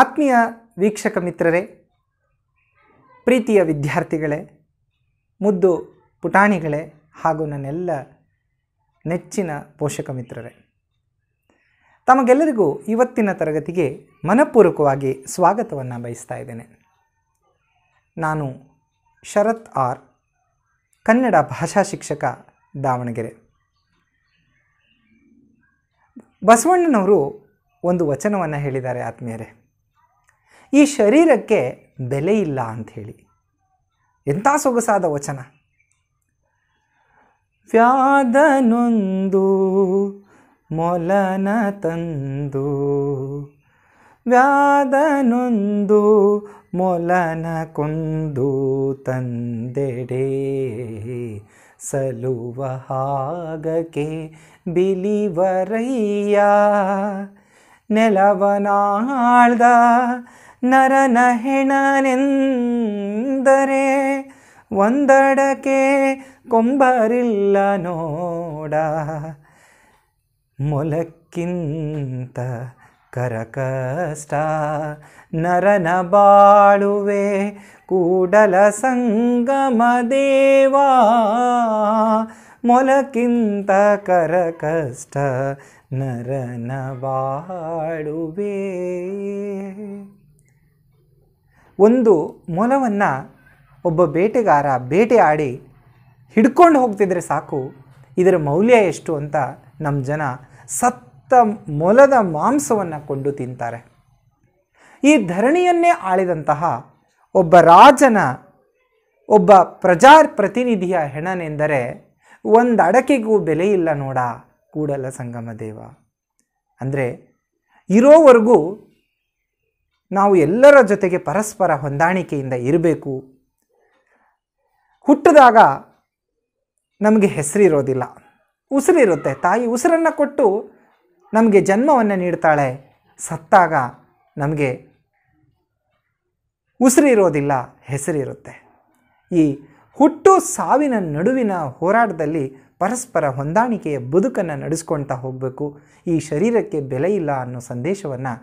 ಆತ್ಮೀಯ ವೀಕ್ಷಕ ಮಿತ್ರರೇ ಪ್ರೀತಿಯ ವಿದ್ಯಾರ್ಥಿಗಳೇ ಮುದ್ದು ಪುಟಾಣಿಗಳೇ ಹಾಗೂ ನನ್ನೆಲ್ಲ ನೆಚ್ಚಿನ ಪೋಷಕ ಮಿತ್ರರೇ ತಮಗೆಲ್ಲರಿಗೂ ಇವತ್ತಿನ ತರಗತಿಗೆ ಮನಪೂರ್ವಕವಾಗಿ ಸ್ವಾಗತವನ್ನು ಬಯಸ್ತಾ ಇದ್ದೇನೆ ನಾನು ಶರತ್ ಆರ್ ಕನ್ನಡ ಭಾಷಾ ಶಿಕ್ಷಕ ದಾವಣಗೆರೆ ಬಸವಣ್ಣನವರು ಒಂದು ವಚನವನ್ನು ಹೇಳಿದ್ದಾರೆ ಆತ್ಮೀಯರೇ ಈ ಶರೀರಕ್ಕೆ ಬೆಲೆ ಇಲ್ಲ ಅಂಥೇಳಿ ಎಂಥ ಸೊಗಸಾದ ವಚನ ವ್ಯಾದನೊಂದು ಮೊಲನ ತಂದು ವ್ಯಾದನೊಂದು ಮೊಲನ ಕೊಂದು ತಂದೆಡೆ ಸಲುವ ಹಾಗಕ್ಕೆ ಬಿಲಿವರಯ್ಯ ನೆಲವನಾಳ್ದ ನರನ ಹೆಣನೆಂದರೆ ಒಂದಡಕೆ ಕೊಂಬರಿಲ್ಲ ನೋಡ ಮೊಲಕ್ಕಿಂತ ಕರಕಷ್ಟ ನರನ ಬಾಳುವೆ ಕೂಡಲ ಸಂಗಮ ದೇವಾ ಮೊಲಕ್ಕಿಂತ ಕರಕಷ್ಟ ನರನ ಬಾಳುವೆ ಒಂದು ಮೊಲವನ್ನು ಒಬ್ಬ ಬೇಟೆಗಾರ ಬೇಟೆ ಆಡಿ ಹಿಡ್ಕೊಂಡು ಹೋಗ್ತಿದ್ರೆ ಸಾಕು ಇದರ ಮೌಲ್ಯ ಎಷ್ಟು ಅಂತ ನಮ್ಮ ಜನ ಸತ್ತ ಮೊಲದ ಮಾಂಸವನ್ನು ಕೊಂಡು ತಿಂತಾರೆ ಈ ಧರಣಿಯನ್ನೇ ಆಳಿದಂತಹ ಒಬ್ಬ ರಾಜನ ಒಬ್ಬ ಪ್ರಜಾ ಪ್ರತಿನಿಧಿಯ ಹೆಣನೆಂದರೆ ಒಂದು ಅಡಕೆಗೂ ಬೆಲೆ ಇಲ್ಲ ನೋಡ ಕೂಡಲ ಸಂಗಮ ದೇವ ಅಂದರೆ ಇರೋವರೆಗೂ ನಾವು ಎಲ್ಲರ ಜೊತೆಗೆ ಪರಸ್ಪರ ಹೊಂದಾಣಿಕೆಯಿಂದ ಇರಬೇಕು ಹುಟ್ಟಿದಾಗ ನಮಗೆ ಹೆಸರಿರೋದಿಲ್ಲ ಉಸಿರಿರುತ್ತೆ ತಾಯಿ ಉಸಿರನ್ನು ಕೊಟ್ಟು ನಮಗೆ ಜನ್ಮವನ್ನು ನೀಡ್ತಾಳೆ ಸತ್ತಾಗ ನಮಗೆ ಉಸಿರಿರೋದಿಲ್ಲ ಹೆಸರಿರುತ್ತೆ ಈ ಹುಟ್ಟು ಸಾವಿನ ನಡುವಿನ ಹೋರಾಟದಲ್ಲಿ ಪರಸ್ಪರ ಹೊಂದಾಣಿಕೆಯ ಬದುಕನ್ನು ನಡೆಸ್ಕೊಳ್ತಾ ಹೋಗಬೇಕು ಈ ಶರೀರಕ್ಕೆ ಬೆಲೆ ಇಲ್ಲ ಅನ್ನೋ ಸಂದೇಶವನ್ನು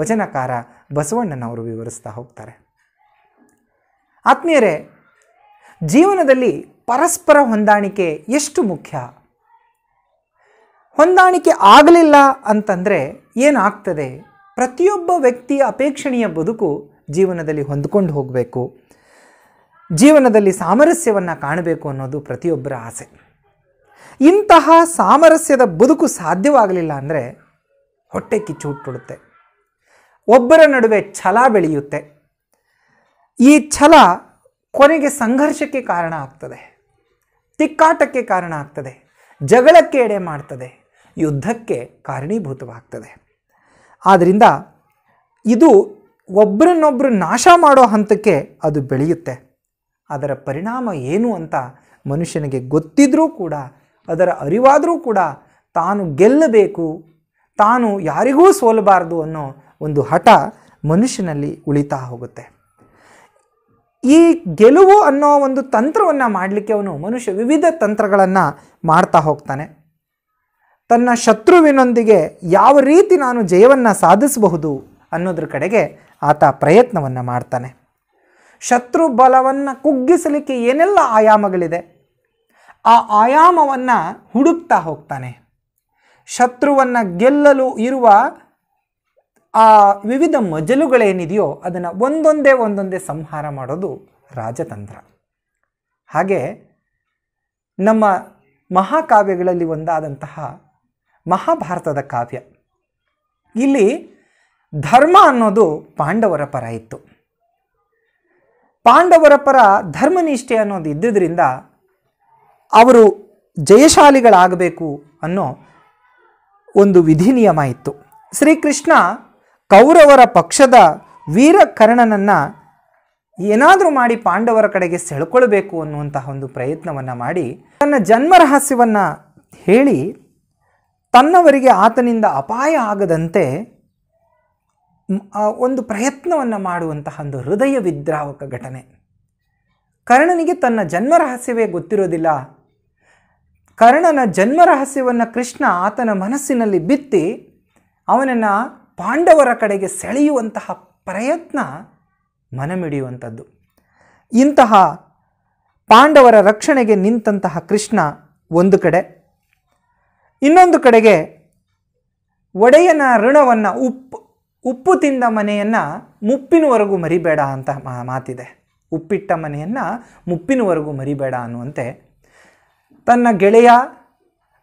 ವಚನಕಾರ ಬಸವಣ್ಣನವರು ವಿವರಿಸ್ತಾ ಹೋಗ್ತಾರೆ ಆತ್ಮೀಯರೇ ಜೀವನದಲ್ಲಿ ಪರಸ್ಪರ ಹೊಂದಾಣಿಕೆ ಎಷ್ಟು ಮುಖ್ಯ ಹೊಂದಾಣಿಕೆ ಆಗಲಿಲ್ಲ ಅಂತಂದರೆ ಏನಾಗ್ತದೆ ಪ್ರತಿಯೊಬ್ಬ ವ್ಯಕ್ತಿಯ ಅಪೇಕ್ಷಣೀಯ ಬದುಕು ಜೀವನದಲ್ಲಿ ಹೊಂದ್ಕೊಂಡು ಹೋಗಬೇಕು ಜೀವನದಲ್ಲಿ ಸಾಮರಸ್ಯವನ್ನು ಕಾಣಬೇಕು ಅನ್ನೋದು ಪ್ರತಿಯೊಬ್ಬರ ಆಸೆ ಇಂತಹ ಸಾಮರಸ್ಯದ ಬದುಕು ಸಾಧ್ಯವಾಗಲಿಲ್ಲ ಅಂದರೆ ಹೊಟ್ಟೆ ಕಿಚ್ಚು ಹುಟ್ಟುಡುತ್ತೆ ಒಬ್ಬರ ನಡುವೆ ಛಲ ಬೆಳೆಯುತ್ತೆ ಈ ಛಲ ಕೊನೆಗೆ ಸಂಘರ್ಷಕ್ಕೆ ಕಾರಣ ಆಗ್ತದೆ ತಿಕ್ಕಾಟಕ್ಕೆ ಕಾರಣ ಆಗ್ತದೆ ಜಗಳಕ್ಕೆ ಎಡೆ ಮಾಡ್ತದೆ ಯುದ್ಧಕ್ಕೆ ಕಾರಣೀಭೂತವಾಗ್ತದೆ ಆದ್ದರಿಂದ ಇದು ಒಬ್ಬರನ್ನೊಬ್ಬರು ನಾಶ ಮಾಡೋ ಹಂತಕ್ಕೆ ಅದು ಬೆಳೆಯುತ್ತೆ ಅದರ ಪರಿಣಾಮ ಏನು ಅಂತ ಮನುಷ್ಯನಿಗೆ ಗೊತ್ತಿದ್ರೂ ಕೂಡ ಅದರ ಅರಿವಾದರೂ ಕೂಡ ತಾನು ಗೆಲ್ಲಬೇಕು ತಾನು ಯಾರಿಗೂ ಸೋಲಬಾರದು ಅನ್ನೋ ಒಂದು ಹಠ ಮನುಷ್ಯನಲ್ಲಿ ಉಳಿತಾ ಹೋಗುತ್ತೆ ಈ ಗೆಲುವು ಅನ್ನೋ ಒಂದು ತಂತ್ರವನ್ನು ಮಾಡಲಿಕ್ಕೆ ಅವನು ಮನುಷ್ಯ ವಿವಿಧ ತಂತ್ರಗಳನ್ನು ಮಾಡ್ತಾ ಹೋಗ್ತಾನೆ ತನ್ನ ಶತ್ರುವಿನೊಂದಿಗೆ ಯಾವ ರೀತಿ ನಾನು ಜಯವನ್ನು ಸಾಧಿಸಬಹುದು ಅನ್ನೋದ್ರ ಕಡೆಗೆ ಆತ ಪ್ರಯತ್ನವನ್ನು ಮಾಡ್ತಾನೆ ಶತ್ರು ಬಲವನ್ನು ಕುಗ್ಗಿಸಲಿಕ್ಕೆ ಏನೆಲ್ಲ ಆಯಾಮಗಳಿದೆ ಆ ಆಯಾಮವನ್ನು ಹುಡುಕ್ತಾ ಹೋಗ್ತಾನೆ ಶತ್ರುವನ್ನು ಗೆಲ್ಲಲು ಇರುವ ಆ ವಿವಿಧ ಮಜಲುಗಳೇನಿದೆಯೋ ಅದನ್ನು ಒಂದೊಂದೇ ಒಂದೊಂದೇ ಸಂಹಾರ ಮಾಡೋದು ರಾಜತಂತ್ರ ಹಾಗೆ ನಮ್ಮ ಮಹಾಕಾವ್ಯಗಳಲ್ಲಿ ಒಂದಾದಂತಹ ಮಹಾಭಾರತದ ಕಾವ್ಯ ಇಲ್ಲಿ ಧರ್ಮ ಅನ್ನೋದು ಪಾಂಡವರ ಪರ ಇತ್ತು ಪಾಂಡವರ ಪರ ಧರ್ಮನಿಷ್ಠೆ ಅನ್ನೋದು ಇದ್ದುದರಿಂದ ಅವರು ಜಯಶಾಲಿಗಳಾಗಬೇಕು ಅನ್ನೋ ಒಂದು ವಿಧಿ ನಿಯಮ ಇತ್ತು ಶ್ರೀಕೃಷ್ಣ ಕೌರವರ ಪಕ್ಷದ ವೀರ ಕರ್ಣನನ್ನು ಏನಾದರೂ ಮಾಡಿ ಪಾಂಡವರ ಕಡೆಗೆ ಸೆಳ್ಕೊಳ್ಬೇಕು ಅನ್ನುವಂತಹ ಒಂದು ಪ್ರಯತ್ನವನ್ನು ಮಾಡಿ ತನ್ನ ಜನ್ಮ ರಹಸ್ಯವನ್ನು ಹೇಳಿ ತನ್ನವರಿಗೆ ಆತನಿಂದ ಅಪಾಯ ಆಗದಂತೆ ಒಂದು ಪ್ರಯತ್ನವನ್ನು ಮಾಡುವಂತಹ ಒಂದು ಹೃದಯ ವಿದ್ರಾವಕ ಘಟನೆ ಕರ್ಣನಿಗೆ ತನ್ನ ಜನ್ಮ ರಹಸ್ಯವೇ ಗೊತ್ತಿರೋದಿಲ್ಲ ಕರ್ಣನ ಜನ್ಮ ರಹಸ್ಯವನ್ನು ಕೃಷ್ಣ ಆತನ ಮನಸ್ಸಿನಲ್ಲಿ ಬಿತ್ತಿ ಅವನನ್ನು ಪಾಂಡವರ ಕಡೆಗೆ ಸೆಳೆಯುವಂತಹ ಪ್ರಯತ್ನ ಮನಮಿಡಿಯುವಂಥದ್ದು ಇಂತಹ ಪಾಂಡವರ ರಕ್ಷಣೆಗೆ ನಿಂತಹ ಕೃಷ್ಣ ಒಂದು ಕಡೆ ಇನ್ನೊಂದು ಕಡೆಗೆ ಒಡೆಯನ ಋಣವನ್ನು ಉಪ್ಪು ಉಪ್ಪು ತಿಂದ ಮನೆಯನ್ನು ಮುಪ್ಪಿನವರೆಗೂ ಮರಿಬೇಡ ಅಂತ ಮಾತಿದೆ ಉಪ್ಪಿಟ್ಟ ಮನೆಯನ್ನು ಮುಪ್ಪಿನವರೆಗೂ ಮರಿಬೇಡ ಅನ್ನುವಂತೆ ತನ್ನ ಗೆಳೆಯ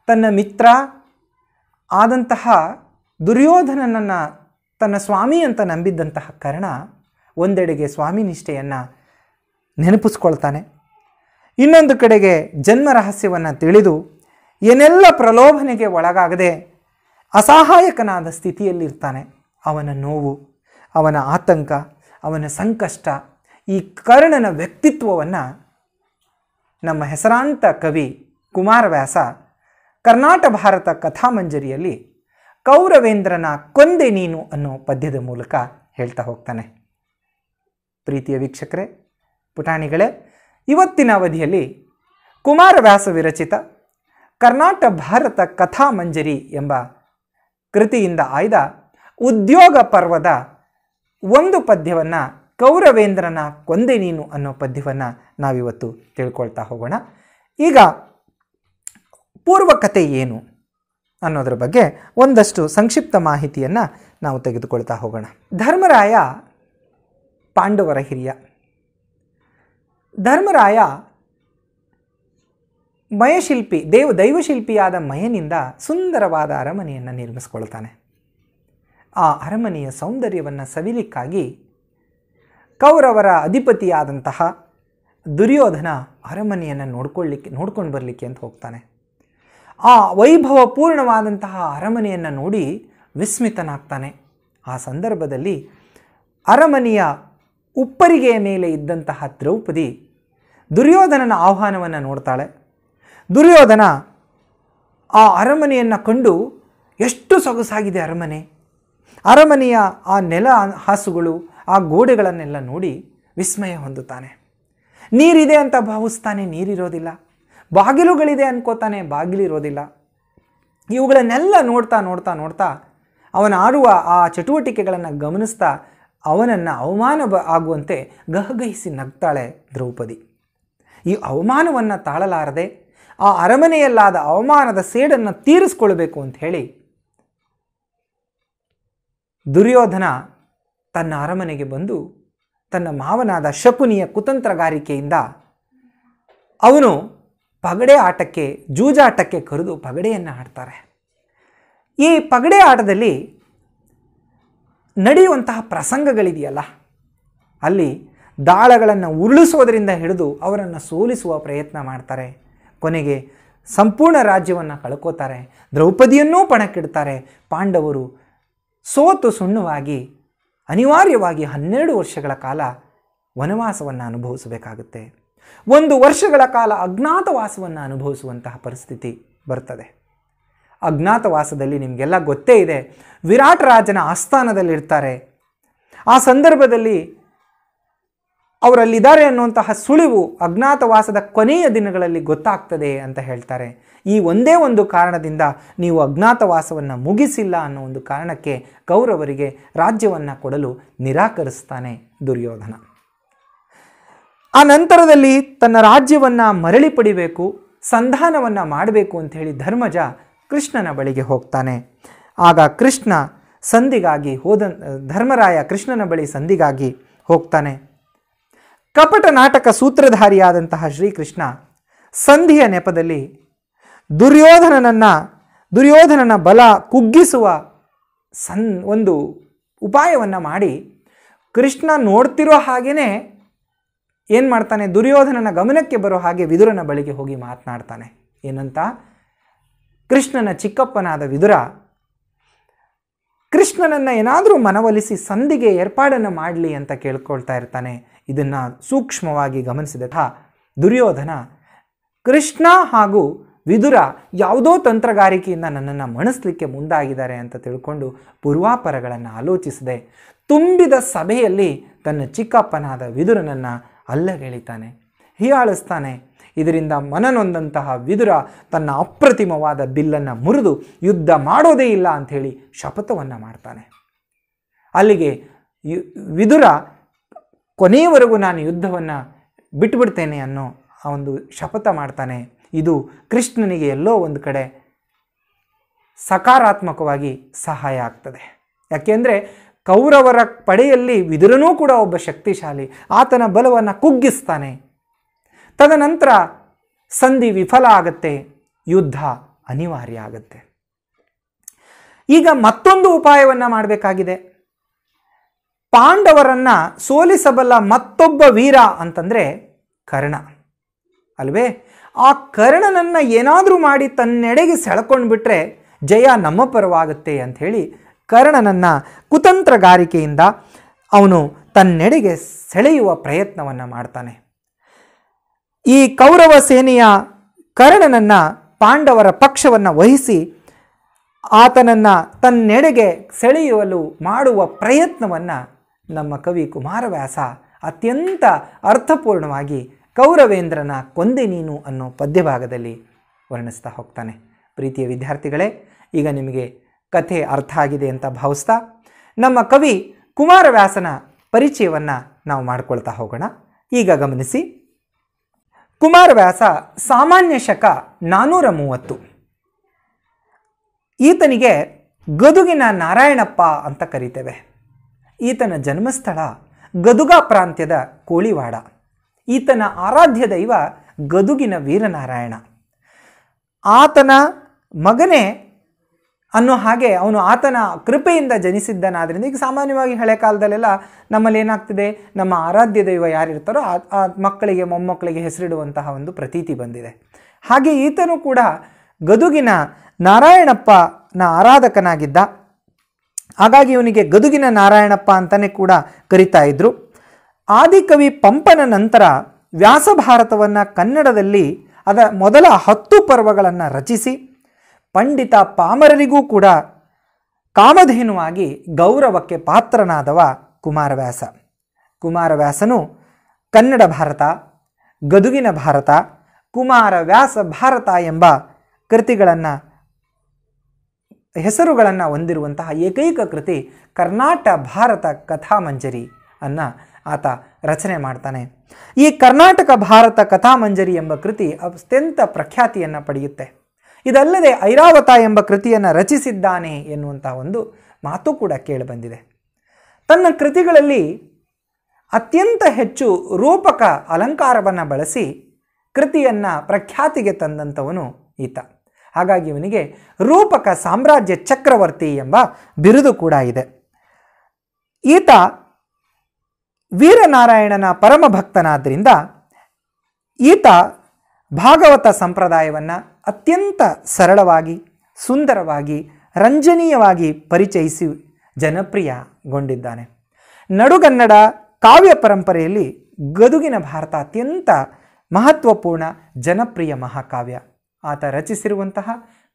ತನ್ನ ಮಿತ್ರ ಆದಂತಹ ದುರ್ಯೋಧನನನ್ನು ತನ್ನ ಸ್ವಾಮಿ ಅಂತ ನಂಬಿದ್ದಂತಹ ಕರ್ಣ ಒಂದೆಡೆಗೆ ಸ್ವಾಮಿ ನಿಷ್ಠೆಯನ್ನು ನೆನಪಿಸ್ಕೊಳ್ತಾನೆ ಇನ್ನೊಂದು ಕಡೆಗೆ ಜನ್ಮ ರಹಸ್ಯವನ್ನು ತಿಳಿದು ಏನೆಲ್ಲ ಪ್ರಲೋಭನೆಗೆ ಒಳಗಾಗದೆ ಅಸಹಾಯಕನಾದ ಸ್ಥಿತಿಯಲ್ಲಿರ್ತಾನೆ ಅವನ ನೋವು ಅವನ ಆತಂಕ ಅವನ ಸಂಕಷ್ಟ ಈ ಕರ್ಣನ ವ್ಯಕ್ತಿತ್ವವನ್ನು ನಮ್ಮ ಹೆಸರಾಂತ ಕವಿ ಕುಮಾರವ್ಯಾಸ ಕರ್ನಾಟಕ ಭಾರತ ಕಥಾಮಂಜರಿಯಲ್ಲಿ ಕೌರವೇಂದ್ರನ ಕೊಂದೆ ನೀನು ಅನ್ನೋ ಪದ್ಯದ ಮೂಲಕ ಹೇಳ್ತಾ ಹೋಗ್ತಾನೆ ಪ್ರೀತಿಯ ವೀಕ್ಷಕರೇ ಪುಟಾಣಿಗಳೇ ಇವತ್ತಿನ ಅವಧಿಯಲ್ಲಿ ಕುಮಾರವ್ಯಾಸ ವಿರಚಿತ ಕರ್ನಾಟ ಭಾರತ ಕಥಾ ಮಂಜರಿ ಎಂಬ ಕೃತಿಯಿಂದ ಆಯ್ದ ಉದ್ಯೋಗ ಪರ್ವದ ಒಂದು ಪದ್ಯವನ್ನು ಕೌರವೇಂದ್ರನ ಕೊಂದೆ ನೀನು ಅನ್ನೋ ಪದ್ಯವನ್ನು ನಾವಿವತ್ತು ತಿಳ್ಕೊಳ್ತಾ ಹೋಗೋಣ ಈಗ ಪೂರ್ವಕತೆ ಏನು ಅನ್ನೋದ್ರ ಬಗ್ಗೆ ಒಂದಷ್ಟು ಸಂಕ್ಷಿಪ್ತ ಮಾಹಿತಿಯನ್ನು ನಾವು ತೆಗೆದುಕೊಳ್ತಾ ಹೋಗೋಣ ಧರ್ಮರಾಯ ಪಾಂಡವರ ಹಿರಿಯ ಧರ್ಮರಾಯ ಮಯಶಿಲ್ಪಿ ದೇವ ದೈವಶಿಲ್ಪಿಯಾದ ಮಯನಿಂದ ಸುಂದರವಾದ ಅರಮನೆಯನ್ನು ನಿರ್ಮಿಸ್ಕೊಳ್ತಾನೆ ಆ ಅರಮನೆಯ ಸೌಂದರ್ಯವನ್ನು ಸವಿಲಿಕ್ಕಾಗಿ ಕೌರವರ ಅಧಿಪತಿಯಾದಂತಹ ದುರ್ಯೋಧನ ಅರಮನೆಯನ್ನು ನೋಡ್ಕೊಳ್ಳಿಕ್ಕೆ ನೋಡ್ಕೊಂಡು ಬರಲಿಕ್ಕೆ ಅಂತ ಹೋಗ್ತಾನೆ ಆ ವೈಭವ ಪೂರ್ಣವಾದಂತಹ ಅರಮನೆಯನ್ನು ನೋಡಿ ವಿಸ್ಮಿತನಾಗ್ತಾನೆ ಆ ಸಂದರ್ಭದಲ್ಲಿ ಅರಮನೆಯ ಉಪ್ಪರಿಗೆಯ ಮೇಲೆ ಇದ್ದಂತಹ ದ್ರೌಪದಿ ದುರ್ಯೋಧನನ ಆಹ್ವಾನವನ್ನು ನೋಡ್ತಾಳೆ ದುರ್ಯೋಧನ ಆ ಅರಮನೆಯನ್ನು ಕಂಡು ಎಷ್ಟು ಸೊಗಸಾಗಿದೆ ಅರಮನೆ ಅರಮನೆಯ ಆ ನೆಲ ಹಾಸುಗಳು ಆ ಗೋಡೆಗಳನ್ನೆಲ್ಲ ನೋಡಿ ವಿಸ್ಮಯ ಹೊಂದುತ್ತಾನೆ ನೀರಿದೆ ಅಂತ ಭಾವಿಸ್ತಾನೆ ನೀರಿರೋದಿಲ್ಲ ಬಾಗಿಲುಗಳಿದೆ ಅನ್ಕೋತಾನೆ ಬಾಗಿಲಿರೋದಿಲ್ಲ ಇವುಗಳನ್ನೆಲ್ಲ ನೋಡ್ತಾ ನೋಡ್ತಾ ನೋಡ್ತಾ ಅವನ ಆಡುವ ಆ ಚಟುವಟಿಕೆಗಳನ್ನು ಗಮನಿಸ್ತಾ ಅವನನ್ನು ಅವಮಾನ ಬ ಆಗುವಂತೆ ಗಹಗಹಿಸಿ ನಗ್ತಾಳೆ ದ್ರೌಪದಿ ಈ ಅವಮಾನವನ್ನು ತಾಳಲಾರದೆ ಆ ಅರಮನೆಯಲ್ಲಾದ ಅವಮಾನದ ಸೇಡನ್ನು ತೀರಿಸ್ಕೊಳ್ಬೇಕು ಅಂತ ಹೇಳಿ ದುರ್ಯೋಧನ ತನ್ನ ಅರಮನೆಗೆ ಬಂದು ತನ್ನ ಮಾವನಾದ ಶಕುನಿಯ ಕುತಂತ್ರಗಾರಿಕೆಯಿಂದ ಅವನು ಪಗಡೆ ಆಟಕ್ಕೆ ಜೂಜಾಟಕ್ಕೆ ಕರೆದು ಪಗಡೆಯನ್ನು ಆಡ್ತಾರೆ ಈ ಪಗಡೆ ಆಟದಲ್ಲಿ ನಡೆಯುವಂತಹ ಪ್ರಸಂಗಗಳಿದೆಯಲ್ಲ ಅಲ್ಲಿ ದಾಳಗಳನ್ನು ಉರುಳಿಸುವುದರಿಂದ ಹಿಡಿದು ಅವರನ್ನು ಸೋಲಿಸುವ ಪ್ರಯತ್ನ ಮಾಡ್ತಾರೆ ಕೊನೆಗೆ ಸಂಪೂರ್ಣ ರಾಜ್ಯವನ್ನು ಕಳ್ಕೋತಾರೆ ದ್ರೌಪದಿಯನ್ನೂ ಪಣಕ್ಕಿಡ್ತಾರೆ ಪಾಂಡವರು ಸೋತು ಸುಣ್ಣವಾಗಿ ಅನಿವಾರ್ಯವಾಗಿ ಹನ್ನೆರಡು ವರ್ಷಗಳ ಕಾಲ ವನವಾಸವನ್ನು ಅನುಭವಿಸಬೇಕಾಗುತ್ತೆ ಒಂದು ವರ್ಷಗಳ ಕಾಲ ಅಜ್ಞಾತವಾಸವನ್ನು ಅನುಭವಿಸುವಂತಹ ಪರಿಸ್ಥಿತಿ ಬರ್ತದೆ ಅಜ್ಞಾತವಾಸದಲ್ಲಿ ನಿಮಗೆಲ್ಲ ಗೊತ್ತೇ ಇದೆ ವಿರಾಟ್ ರಾಜನ ಆಸ್ಥಾನದಲ್ಲಿರ್ತಾರೆ ಆ ಸಂದರ್ಭದಲ್ಲಿ ಅವರಲ್ಲಿದ್ದಾರೆ ಅನ್ನುವಂತಹ ಸುಳಿವು ಅಜ್ಞಾತವಾಸದ ಕೊನೆಯ ದಿನಗಳಲ್ಲಿ ಗೊತ್ತಾಗ್ತದೆ ಅಂತ ಹೇಳ್ತಾರೆ ಈ ಒಂದೇ ಒಂದು ಕಾರಣದಿಂದ ನೀವು ಅಜ್ಞಾತವಾಸವನ್ನು ಮುಗಿಸಿಲ್ಲ ಅನ್ನೋ ಒಂದು ಕಾರಣಕ್ಕೆ ಕೌರವರಿಗೆ ರಾಜ್ಯವನ್ನು ಕೊಡಲು ನಿರಾಕರಿಸ್ತಾನೆ ದುರ್ಯೋಧನ ಆ ನಂತರದಲ್ಲಿ ತನ್ನ ರಾಜ್ಯವನ್ನು ಮರಳಿ ಪಡಿಬೇಕು ಸಂಧಾನವನ್ನು ಮಾಡಬೇಕು ಅಂತ ಹೇಳಿ ಧರ್ಮಜ ಕೃಷ್ಣನ ಬಳಿಗೆ ಹೋಗ್ತಾನೆ ಆಗ ಕೃಷ್ಣ ಸಂಧಿಗಾಗಿ ಹೋದ ಧರ್ಮರಾಯ ಕೃಷ್ಣನ ಬಳಿ ಸಂಧಿಗಾಗಿ ಹೋಗ್ತಾನೆ ಕಪಟ ನಾಟಕ ಸೂತ್ರಧಾರಿಯಾದಂತಹ ಶ್ರೀಕೃಷ್ಣ ಸಂಧಿಯ ನೆಪದಲ್ಲಿ ದುರ್ಯೋಧನನನ್ನು ದುರ್ಯೋಧನನ ಬಲ ಕುಗ್ಗಿಸುವ ಸನ್ ಒಂದು ಉಪಾಯವನ್ನು ಮಾಡಿ ಕೃಷ್ಣ ನೋಡ್ತಿರೋ ಹಾಗೇ ಏನು ಮಾಡ್ತಾನೆ ದುರ್ಯೋಧನನ ಗಮನಕ್ಕೆ ಬರೋ ಹಾಗೆ ವಿದುರನ ಬಳಿಗೆ ಹೋಗಿ ಮಾತನಾಡ್ತಾನೆ ಏನಂತ ಕೃಷ್ಣನ ಚಿಕ್ಕಪ್ಪನಾದ ವಿದುರ ಕೃಷ್ಣನನ್ನು ಏನಾದರೂ ಮನವೊಲಿಸಿ ಸಂಧಿಗೆ ಏರ್ಪಾಡನ್ನು ಮಾಡಲಿ ಅಂತ ಕೇಳ್ಕೊಳ್ತಾ ಇರ್ತಾನೆ ಇದನ್ನು ಸೂಕ್ಷ್ಮವಾಗಿ ಗಮನಿಸಿದ ದುರ್ಯೋಧನ ಕೃಷ್ಣ ಹಾಗೂ ವಿದುರ ಯಾವುದೋ ತಂತ್ರಗಾರಿಕೆಯಿಂದ ನನ್ನನ್ನು ಮಣಿಸ್ಲಿಕ್ಕೆ ಮುಂದಾಗಿದ್ದಾರೆ ಅಂತ ತಿಳ್ಕೊಂಡು ಪೂರ್ವಾಪರಗಳನ್ನು ಆಲೋಚಿಸಿದೆ ತುಂಬಿದ ಸಭೆಯಲ್ಲಿ ತನ್ನ ಚಿಕ್ಕಪ್ಪನಾದ ವಿದುರನನ್ನು ಅಲ್ಲಗೆಳಿತಾನೆ ಹೀಯಾಳಿಸ್ತಾನೆ ಇದರಿಂದ ಮನನೊಂದಂತಹ ವಿದುರ ತನ್ನ ಅಪ್ರತಿಮವಾದ ಬಿಲ್ಲನ್ನು ಮುರಿದು ಯುದ್ಧ ಮಾಡೋದೇ ಇಲ್ಲ ಅಂಥೇಳಿ ಶಪಥವನ್ನು ಮಾಡ್ತಾನೆ ಅಲ್ಲಿಗೆ ಯು ವಿದುರ ಕೊನೆಯವರೆಗೂ ನಾನು ಯುದ್ಧವನ್ನು ಬಿಟ್ಟುಬಿಡ್ತೇನೆ ಅನ್ನೋ ಆ ಒಂದು ಶಪಥ ಮಾಡ್ತಾನೆ ಇದು ಕೃಷ್ಣನಿಗೆ ಎಲ್ಲೋ ಒಂದು ಕಡೆ ಸಕಾರಾತ್ಮಕವಾಗಿ ಸಹಾಯ ಆಗ್ತದೆ ಯಾಕೆಂದರೆ ಕೌರವರ ಪಡೆಯಲ್ಲಿ ವಿದುರನೂ ಕೂಡ ಒಬ್ಬ ಶಕ್ತಿಶಾಲಿ ಆತನ ಬಲವನ್ನು ಕುಗ್ಗಿಸ್ತಾನೆ ತದನಂತರ ಸಂಧಿ ವಿಫಲ ಆಗತ್ತೆ ಯುದ್ಧ ಅನಿವಾರ್ಯ ಆಗತ್ತೆ ಈಗ ಮತ್ತೊಂದು ಉಪಾಯವನ್ನು ಮಾಡಬೇಕಾಗಿದೆ ಪಾಂಡವರನ್ನು ಸೋಲಿಸಬಲ್ಲ ಮತ್ತೊಬ್ಬ ವೀರ ಅಂತಂದರೆ ಕರ್ಣ ಅಲ್ವೇ ಆ ಕರ್ಣನನ್ನು ಏನಾದರೂ ಮಾಡಿ ತನ್ನೆಡೆಗೆ ಸೆಳ್ಕೊಂಡು ಬಿಟ್ಟರೆ ಜಯ ನಮ್ಮ ಪರವಾಗುತ್ತೆ ಅಂಥೇಳಿ ಕರ್ಣನನ್ನು ಕುತಂತ್ರಗಾರಿಕೆಯಿಂದ ಅವನು ತನ್ನೆಡೆಗೆ ಸೆಳೆಯುವ ಪ್ರಯತ್ನವನ್ನು ಮಾಡ್ತಾನೆ ಈ ಕೌರವ ಸೇನೆಯ ಕರ್ಣನನ್ನು ಪಾಂಡವರ ಪಕ್ಷವನ್ನು ವಹಿಸಿ ಆತನನ್ನು ತನ್ನೆಡೆಗೆ ಸೆಳೆಯಲು ಮಾಡುವ ಪ್ರಯತ್ನವನ್ನು ನಮ್ಮ ಕವಿ ಕುಮಾರವ್ಯಾಸ ಅತ್ಯಂತ ಅರ್ಥಪೂರ್ಣವಾಗಿ ಕೌರವೇಂದ್ರನ ಕೊಂದೆ ನೀನು ಅನ್ನೋ ಪದ್ಯಭಾಗದಲ್ಲಿ ವರ್ಣಿಸ್ತಾ ಹೋಗ್ತಾನೆ ಪ್ರೀತಿಯ ವಿದ್ಯಾರ್ಥಿಗಳೇ ಈಗ ನಿಮಗೆ ಕಥೆ ಅರ್ಥ ಆಗಿದೆ ಅಂತ ಭಾವಿಸ್ತಾ ನಮ್ಮ ಕವಿ ಕುಮಾರವ್ಯಾಸನ ಪರಿಚಯವನ್ನು ನಾವು ಮಾಡ್ಕೊಳ್ತಾ ಹೋಗೋಣ ಈಗ ಗಮನಿಸಿ ಕುಮಾರವ್ಯಾಸ ಸಾಮಾನ್ಯ ಶಕ ನಾನ್ನೂರ ಮೂವತ್ತು ಈತನಿಗೆ ಗದುಗಿನ ನಾರಾಯಣಪ್ಪ ಅಂತ ಕರಿತೇವೆ ಈತನ ಜನ್ಮಸ್ಥಳ ಗದುಗ ಪ್ರಾಂತ್ಯದ ಕೋಳಿವಾಡ ಈತನ ಆರಾಧ್ಯ ದೈವ ಗದುಗಿನ ವೀರನಾರಾಯಣ ಆತನ ಮಗನೇ ಅನ್ನೋ ಹಾಗೆ ಅವನು ಆತನ ಕೃಪೆಯಿಂದ ಜನಿಸಿದ್ದನಾದ್ರಿಂದ ಈಗ ಸಾಮಾನ್ಯವಾಗಿ ಹಳೆ ಕಾಲದಲ್ಲೆಲ್ಲ ನಮ್ಮಲ್ಲಿ ಏನಾಗ್ತಿದೆ ನಮ್ಮ ಆರಾಧ್ಯ ದೈವ ಯಾರಿರ್ತಾರೋ ಆ ಮಕ್ಕಳಿಗೆ ಮೊಮ್ಮಕ್ಕಳಿಗೆ ಹೆಸರಿಡುವಂತಹ ಒಂದು ಪ್ರತೀತಿ ಬಂದಿದೆ ಹಾಗೆ ಈತನು ಕೂಡ ಗದುಗಿನ ನಾರಾಯಣಪ್ಪನ ಆರಾಧಕನಾಗಿದ್ದ ಹಾಗಾಗಿ ಇವನಿಗೆ ಗದುಗಿನ ನಾರಾಯಣಪ್ಪ ಅಂತಲೇ ಕೂಡ ಕರಿತಾ ಇದ್ರು ಆದಿಕವಿ ಪಂಪನ ನಂತರ ವ್ಯಾಸಭಾರತವನ್ನು ಕನ್ನಡದಲ್ಲಿ ಅದರ ಮೊದಲ ಹತ್ತು ಪರ್ವಗಳನ್ನು ರಚಿಸಿ ಪಂಡಿತ ಪಾಮರರಿಗೂ ಕೂಡ ಕಾಮಧೇನುವಾಗಿ ಗೌರವಕ್ಕೆ ಪಾತ್ರನಾದವ ಕುಮಾರವ್ಯಾಸ ಕುಮಾರವ್ಯಾಸನು ಕನ್ನಡ ಭಾರತ ಗದುಗಿನ ಭಾರತ ಕುಮಾರವ್ಯಾಸ ಭಾರತ ಎಂಬ ಕೃತಿಗಳನ್ನು ಹೆಸರುಗಳನ್ನು ಹೊಂದಿರುವಂತಹ ಏಕೈಕ ಕೃತಿ ಕರ್ನಾಟ ಭಾರತ ಕಥಾಮಂಜರಿ ಅನ್ನು ಆತ ರಚನೆ ಮಾಡ್ತಾನೆ ಈ ಕರ್ನಾಟಕ ಭಾರತ ಕಥಾಮಂಜರಿ ಎಂಬ ಕೃತಿ ಅತ್ಯಂತ ಪ್ರಖ್ಯಾತಿಯನ್ನು ಪಡೆಯುತ್ತೆ ಇದಲ್ಲದೆ ಐರಾವತ ಎಂಬ ಕೃತಿಯನ್ನು ರಚಿಸಿದ್ದಾನೆ ಎನ್ನುವಂಥ ಒಂದು ಮಾತು ಕೂಡ ಕೇಳಿಬಂದಿದೆ ತನ್ನ ಕೃತಿಗಳಲ್ಲಿ ಅತ್ಯಂತ ಹೆಚ್ಚು ರೂಪಕ ಅಲಂಕಾರವನ್ನು ಬಳಸಿ ಕೃತಿಯನ್ನು ಪ್ರಖ್ಯಾತಿಗೆ ತಂದಂಥವನು ಈತ ಹಾಗಾಗಿ ಇವನಿಗೆ ರೂಪಕ ಸಾಮ್ರಾಜ್ಯ ಚಕ್ರವರ್ತಿ ಎಂಬ ಬಿರುದು ಕೂಡ ಇದೆ ಈತ ವೀರನಾರಾಯಣನ ಪರಮ ಭಕ್ತನಾದ್ದರಿಂದ ಈತ ಭಾಗವತ ಸಂಪ್ರದಾಯವನ್ನು ಅತ್ಯಂತ ಸರಳವಾಗಿ ಸುಂದರವಾಗಿ ರಂಜನೀಯವಾಗಿ ಪರಿಚಯಿಸಿ ಜನಪ್ರಿಯಗೊಂಡಿದ್ದಾನೆ ನಡುಗನ್ನಡ ಕಾವ್ಯ ಪರಂಪರೆಯಲ್ಲಿ ಗದುಗಿನ ಭಾರತ ಅತ್ಯಂತ ಮಹತ್ವಪೂರ್ಣ ಜನಪ್ರಿಯ ಮಹಾಕಾವ್ಯ ಆತ ರಚಿಸಿರುವಂತಹ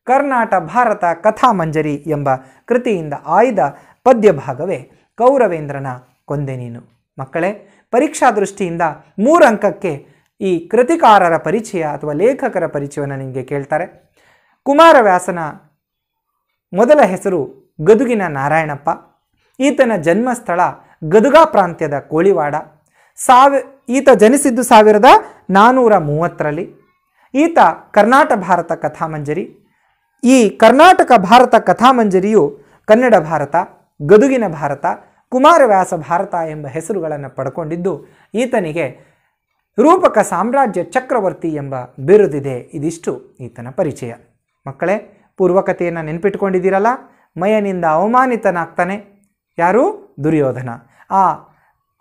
ಕರ್ನಾಟ ಭಾರತ ಕಥಾಮಂಜರಿ ಎಂಬ ಕೃತಿಯಿಂದ ಆಯ್ದ ಪದ್ಯಭಾಗವೇ ಕೌರವೇಂದ್ರನ ಕೊಂದೆ ನೀನು ಮಕ್ಕಳೇ ಪರೀಕ್ಷಾ ದೃಷ್ಟಿಯಿಂದ ಮೂರಂಕಕ್ಕೆ ಈ ಕೃತಿಕಾರರ ಪರಿಚಯ ಅಥವಾ ಲೇಖಕರ ಪರಿಚಯವನ್ನು ನಿಮಗೆ ಕೇಳ್ತಾರೆ ಕುಮಾರವ್ಯಾಸನ ಮೊದಲ ಹೆಸರು ಗದುಗಿನ ನಾರಾಯಣಪ್ಪ ಈತನ ಜನ್ಮಸ್ಥಳ ಗದುಗಾ ಪ್ರಾಂತ್ಯದ ಕೋಳಿವಾಡ ಸಾವಿ ಈತ ಜನಿಸಿದ್ದು ಸಾವಿರದ ನಾನ್ನೂರ ಮೂವತ್ತರಲ್ಲಿ ಈತ ಕರ್ನಾಟ ಭಾರತ ಕಥಾಮಂಜರಿ ಈ ಕರ್ನಾಟಕ ಭಾರತ ಕಥಾಮಂಜರಿಯು ಕನ್ನಡ ಭಾರತ ಗದುಗಿನ ಭಾರತ ಕುಮಾರವ್ಯಾಸ ಭಾರತ ಎಂಬ ಹೆಸರುಗಳನ್ನು ಪಡ್ಕೊಂಡಿದ್ದು ಈತನಿಗೆ ರೂಪಕ ಸಾಮ್ರಾಜ್ಯ ಚಕ್ರವರ್ತಿ ಎಂಬ ಬಿರುದಿದೆ ಇದಿಷ್ಟು ಈತನ ಪರಿಚಯ ಮಕ್ಕಳೇ ಪೂರ್ವಕತೆಯನ್ನು ನೆನ್ಪಿಟ್ಕೊಂಡಿದ್ದೀರಲ್ಲ ಮಯನಿಂದ ಅವಮಾನಿತನಾಗ್ತಾನೆ ಯಾರು ದುರ್ಯೋಧನ ಆ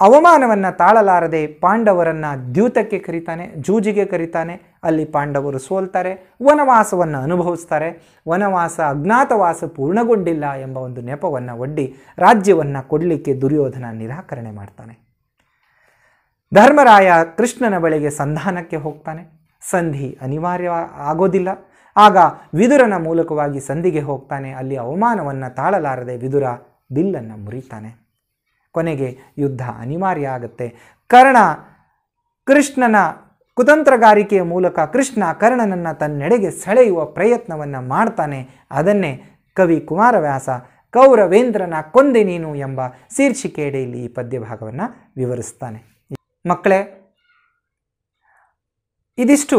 ಅವಮಾನವನ್ನು ತಾಳಲಾರದೆ ಪಾಂಡವರನ್ನು ದ್ಯೂತಕ್ಕೆ ಕರೀತಾನೆ ಜೂಜಿಗೆ ಕರೀತಾನೆ ಅಲ್ಲಿ ಪಾಂಡವರು ಸೋಲ್ತಾರೆ ವನವಾಸವನ್ನು ಅನುಭವಿಸ್ತಾರೆ ವನವಾಸ ಅಜ್ಞಾತವಾಸ ಪೂರ್ಣಗೊಂಡಿಲ್ಲ ಎಂಬ ಒಂದು ನೆಪವನ್ನು ಒಡ್ಡಿ ರಾಜ್ಯವನ್ನು ಕೊಡಲಿಕ್ಕೆ ದುರ್ಯೋಧನ ನಿರಾಕರಣೆ ಮಾಡ್ತಾನೆ ಧರ್ಮರಾಯ ಕೃಷ್ಣನ ಬಳಿಗೆ ಸಂಧಾನಕ್ಕೆ ಹೋಗ್ತಾನೆ ಸಂಧಿ ಅನಿವಾರ್ಯ ಆಗೋದಿಲ್ಲ ಆಗ ವಿದುರನ ಮೂಲಕವಾಗಿ ಸಂಧಿಗೆ ಹೋಗ್ತಾನೆ ಅಲ್ಲಿ ಅವಮಾನವನ್ನು ತಾಳಲಾರದೆ ವಿದುರ ಬಿಲ್ಲನ್ನು ಮುರಿತಾನೆ ಕೊನೆಗೆ ಯುದ್ಧ ಅನಿವಾರ್ಯ ಆಗುತ್ತೆ ಕರ್ಣ ಕೃಷ್ಣನ ಕುತಂತ್ರಗಾರಿಕೆಯ ಮೂಲಕ ಕೃಷ್ಣ ಕರ್ಣನನ್ನು ತನ್ನೆಡೆಗೆ ಸೆಳೆಯುವ ಪ್ರಯತ್ನವನ್ನು ಮಾಡ್ತಾನೆ ಅದನ್ನೇ ಕವಿ ಕುಮಾರವ್ಯಾಸ ಕೌರವೇಂದ್ರನ ಕೊಂದೆ ನೀನು ಎಂಬ ಶೀರ್ಷಿಕೆಯಡೆಯಲ್ಲಿ ಈ ಪದ್ಯಭಾಗವನ್ನು ವಿವರಿಸ್ತಾನೆ ಮಕ್ಕಳೇ ಇದಿಷ್ಟು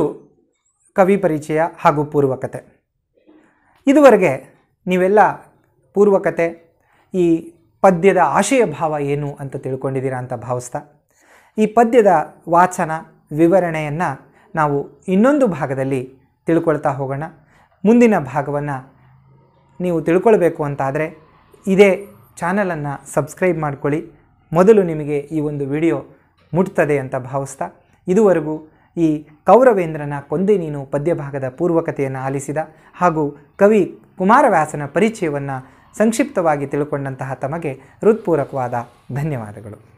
ಕವಿ ಪರಿಚಯ ಹಾಗೂ ಪೂರ್ವಕತೆ ಇದುವರೆಗೆ ನೀವೆಲ್ಲ ಪೂರ್ವಕತೆ ಈ ಪದ್ಯದ ಆಶಯ ಭಾವ ಏನು ಅಂತ ತಿಳ್ಕೊಂಡಿದ್ದೀರಾ ಅಂತ ಭಾವಿಸ್ತಾ ಈ ಪದ್ಯದ ವಾಚನ ವಿವರಣೆಯನ್ನು ನಾವು ಇನ್ನೊಂದು ಭಾಗದಲ್ಲಿ ತಿಳ್ಕೊಳ್ತಾ ಹೋಗೋಣ ಮುಂದಿನ ಭಾಗವನ್ನು ನೀವು ತಿಳ್ಕೊಳ್ಬೇಕು ಅಂತಾದರೆ ಇದೇ ಚಾನಲನ್ನು ಸಬ್ಸ್ಕ್ರೈಬ್ ಮಾಡಿಕೊಳ್ಳಿ ಮೊದಲು ನಿಮಗೆ ಈ ಒಂದು ವಿಡಿಯೋ ಮುಟ್ತದೆ ಅಂತ ಭಾವಿಸ್ತಾ ಇದುವರೆಗೂ ಈ ಕೌರವೇಂದ್ರನ ಕೊಂದೆ ನೀನು ಪದ್ಯಭಾಗದ ಪೂರ್ವಕತೆಯನ್ನು ಆಲಿಸಿದ ಹಾಗೂ ಕವಿ ಕುಮಾರವ್ಯಾಸನ ಪರಿಚಯವನ್ನು ಸಂಕ್ಷಿಪ್ತವಾಗಿ ತಿಳ್ಕೊಂಡಂತಹ ತಮಗೆ ಹೃತ್ಪೂರ್ವಕವಾದ ಧನ್ಯವಾದಗಳು